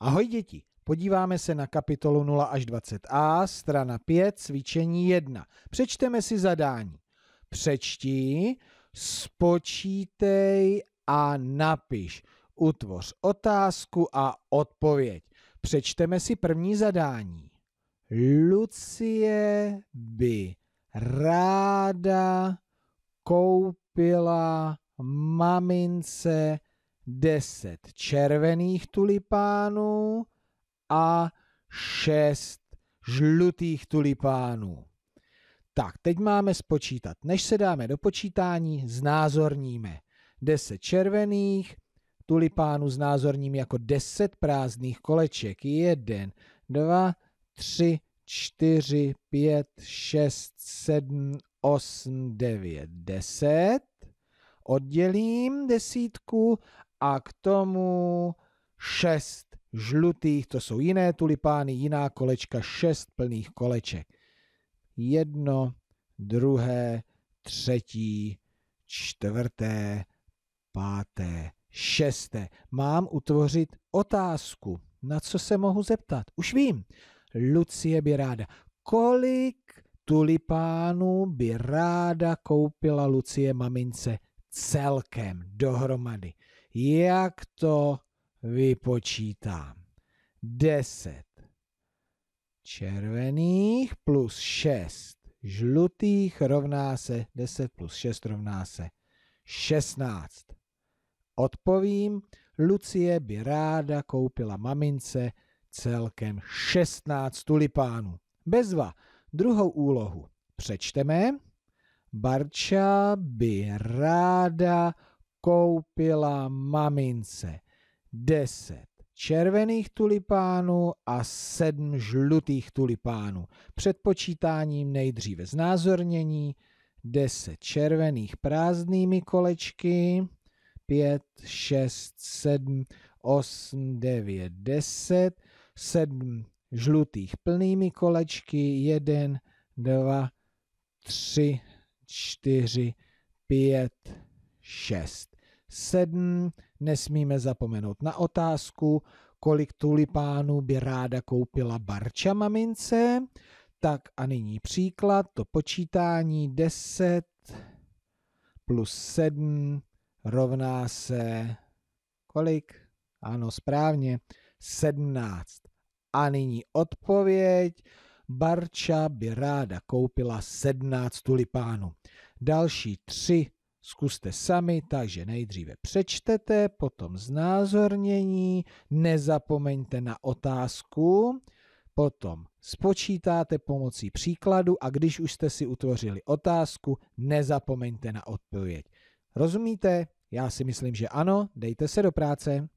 Ahoj děti, podíváme se na kapitolu 0 až 20a, strana 5, cvičení 1. Přečteme si zadání. Přečti, spočítej a napiš. Utvoř otázku a odpověď. Přečteme si první zadání. Lucie by ráda koupila mamince 10 červených tulipánů a 6 žlutých tulipánů. Tak, teď máme spočítat. Než se dáme do počítání, znázorníme. 10 červených tulipánů znázorním jako 10 prázdných koleček. 1, 2, 3, 4, 5, 6, 7, 8, 9, 10. Oddělím desítku a k tomu šest žlutých, to jsou jiné tulipány, jiná kolečka, šest plných koleček. Jedno, druhé, třetí, čtvrté, páté, šesté. Mám utvořit otázku. Na co se mohu zeptat? Už vím. Lucie by ráda. Kolik tulipánů by ráda koupila Lucie mamince celkem dohromady? jak to vypočítám. 10 červených plus 6 žlutých rovná se 10 plus 6 rovná se 16. Odpovím, Lucie by ráda koupila mamince celkem 16 tulipánů. Bezva, druhou úlohu přečteme. Barča by ráda koupila mamince deset červených tulipánů a sedm žlutých tulipánů. Před počítáním nejdříve znázornění, deset červených prázdnými kolečky, pět, šest, sedm, osm, devět, deset, sedm žlutých plnými kolečky, jeden, dva, tři, čtyři, pět, šest. 7. nesmíme zapomenout na otázku, kolik tulipánů by ráda koupila Barča mamince. Tak a nyní příklad, to počítání 10 plus 7 rovná se kolik? Ano, správně, 17. A nyní odpověď. Barča by ráda koupila 17 tulipánů. Další tři Zkuste sami, takže nejdříve přečtete, potom znázornění, nezapomeňte na otázku, potom spočítáte pomocí příkladu a když už jste si utvořili otázku, nezapomeňte na odpověď. Rozumíte? Já si myslím, že ano, dejte se do práce.